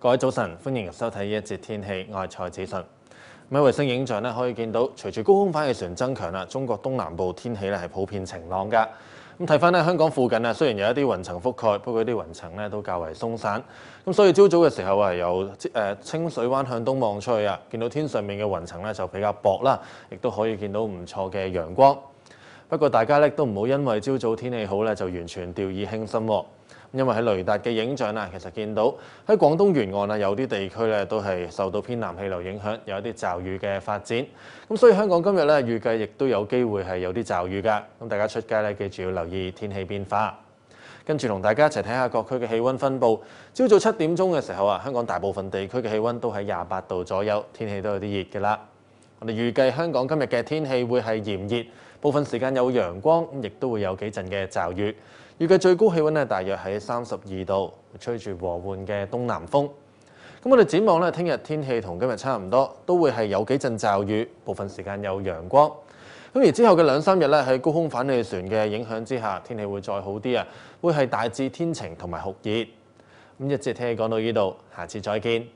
各位早晨，歡迎收睇《呢一節天氣外在資訊》。喺衛星影像咧，可以見到隨住高空反氣旋增強啦，中國東南部天氣咧係普遍晴朗噶。咁睇翻咧香港附近啊，雖然有一啲雲層覆蓋，不過啲雲層咧都較為鬆散。咁所以朝早嘅時候啊，有清水灣向東望出去啊，見到天上面嘅雲層咧就比較薄啦，亦都可以見到唔錯嘅陽光。不過大家咧都唔好因為朝早天氣好咧就完全掉以輕心喎，因為喺雷達嘅影像啊，其實見到喺廣東沿岸啊有啲地區咧都係受到偏南氣流影響，有一啲驟雨嘅發展。咁所以香港今日咧預計亦都有機會係有啲驟雨噶，咁大家出街咧記住要留意天氣變化。跟住同大家一齊睇下各區嘅氣温分布。朝早七點鐘嘅時候啊，香港大部分地區嘅氣温都喺廿八度左右，天氣都有啲熱㗎啦。我哋預計香港今日嘅天氣會係炎熱，部分時間有陽光，亦都會有幾陣嘅驟雨。預計最高氣温咧，大約喺三十二度，吹住和緩嘅東南風。咁我哋展望咧，聽日天氣同今日差唔多，都會係有幾陣驟雨，部分時間有陽光。咁而之後嘅兩三日咧，喺高空反氣旋嘅影響之下，天氣會再好啲啊，會係大致天晴同埋酷熱。咁一節聽氣講到呢度，下次再見。